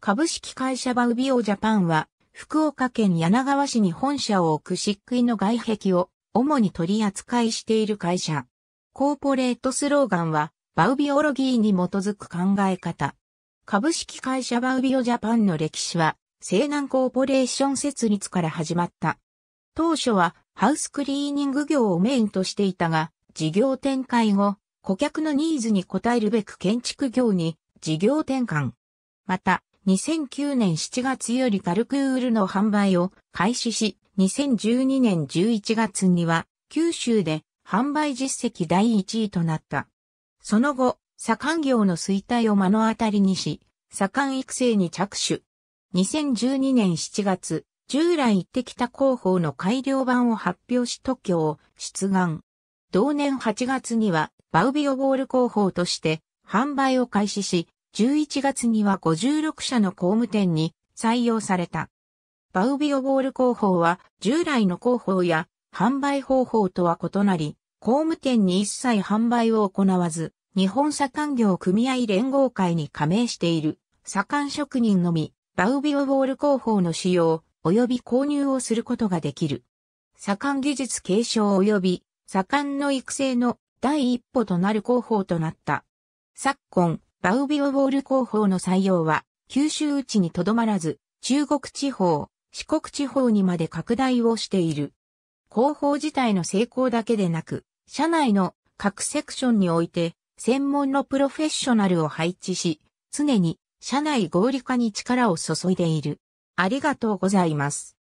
株式会社バウビオジャパンは、福岡県柳川市に本社を置く漆喰の外壁を主に取り扱いしている会社。コーポレートスローガンは、バウビオロギーに基づく考え方。株式会社バウビオジャパンの歴史は、西南コーポレーション設立から始まった。当初はハウスクリーニング業をメインとしていたが、事業展開後、顧客のニーズに応えるべく建築業に事業転換。また、2009年7月よりパルクールの販売を開始し、2012年11月には九州で販売実績第1位となった。その後、左官業の衰退を目の当たりにし、左官育成に着手。2012年7月、従来行ってきた広報の改良版を発表し特許を出願。同年8月にはバウビオボール広報として販売を開始し、11月には56社の工務店に採用された。バウビオボール工法は従来の工法や販売方法とは異なり、工務店に一切販売を行わず、日本左官業組合連合会に加盟している左官職人のみ、バウビオボール工法の使用及び購入をすることができる。左官技術継承及び左官の育成の第一歩となる工法となった。昨今、バウビオウォール工法の採用は、九州内にとどまらず、中国地方、四国地方にまで拡大をしている。工法自体の成功だけでなく、社内の各セクションにおいて、専門のプロフェッショナルを配置し、常に社内合理化に力を注いでいる。ありがとうございます。